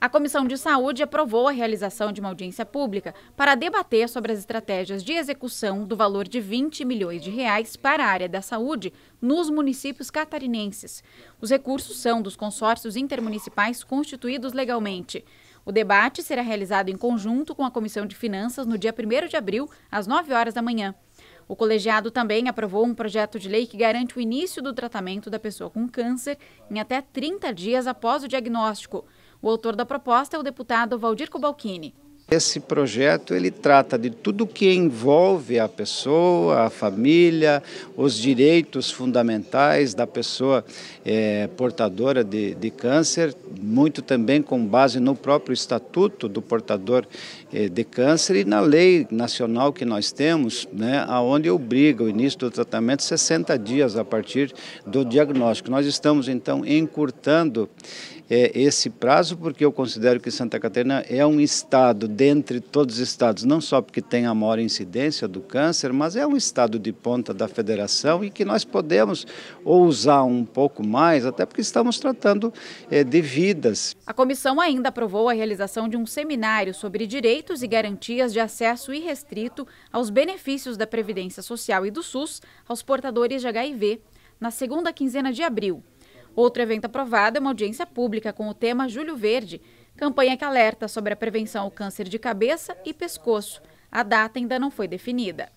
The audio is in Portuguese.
A Comissão de Saúde aprovou a realização de uma audiência pública para debater sobre as estratégias de execução do valor de 20 milhões de reais para a área da saúde nos municípios catarinenses. Os recursos são dos consórcios intermunicipais constituídos legalmente. O debate será realizado em conjunto com a Comissão de Finanças no dia 1 de abril, às 9 horas da manhã. O colegiado também aprovou um projeto de lei que garante o início do tratamento da pessoa com câncer em até 30 dias após o diagnóstico. O autor da proposta é o deputado Valdir Cobalcini. Esse projeto ele trata de tudo que envolve a pessoa, a família, os direitos fundamentais da pessoa é, portadora de, de, câncer, muito também com base no próprio estatuto do portador é, de câncer e na lei nacional que nós temos, né, aonde obriga o início do tratamento 60 dias a partir do diagnóstico. Nós estamos então encurtando é, esse prazo porque eu considero que Santa Catarina é um estado dentre todos os estados, não só porque tem a maior incidência do câncer, mas é um estado de ponta da federação e que nós podemos ousar um pouco mais, até porque estamos tratando é, de vidas. A comissão ainda aprovou a realização de um seminário sobre direitos e garantias de acesso irrestrito aos benefícios da Previdência Social e do SUS aos portadores de HIV na segunda quinzena de abril. Outro evento aprovado é uma audiência pública com o tema Julho Verde, campanha que alerta sobre a prevenção ao câncer de cabeça e pescoço. A data ainda não foi definida.